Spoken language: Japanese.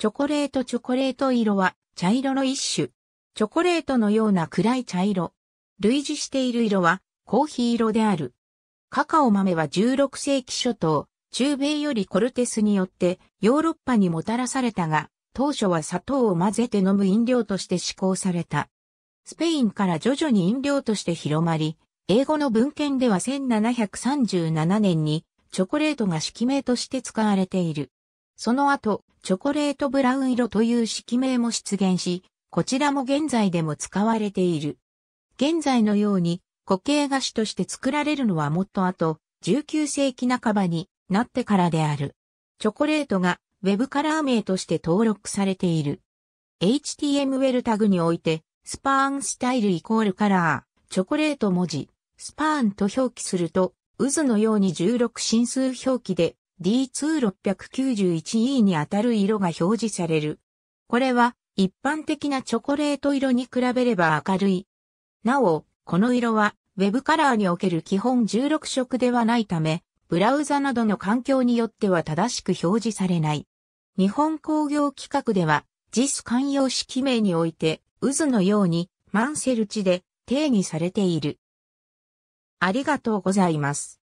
チョコレートチョコレート色は茶色の一種。チョコレートのような暗い茶色。類似している色はコーヒー色である。カカオ豆は16世紀初頭、中米よりコルテスによってヨーロッパにもたらされたが、当初は砂糖を混ぜて飲む飲料として施行された。スペインから徐々に飲料として広まり、英語の文献では1737年にチョコレートが式名として使われている。その後、チョコレートブラウン色という色名も出現し、こちらも現在でも使われている。現在のように固形菓子として作られるのはもっと後、19世紀半ばになってからである。チョコレートがウェブカラー名として登録されている。HTML タグにおいて、スパーンスタイルイコールカラー、チョコレート文字、スパーンと表記すると、渦のように16進数表記で D2691E に当たる色が表示される。これは一般的なチョコレート色に比べれば明るい。なお、この色は Web カラーにおける基本16色ではないため、ブラウザなどの環境によっては正しく表示されない。日本工業規格では、JIS 慣用式名において、渦のようにマンセル値で定義されている。ありがとうございます。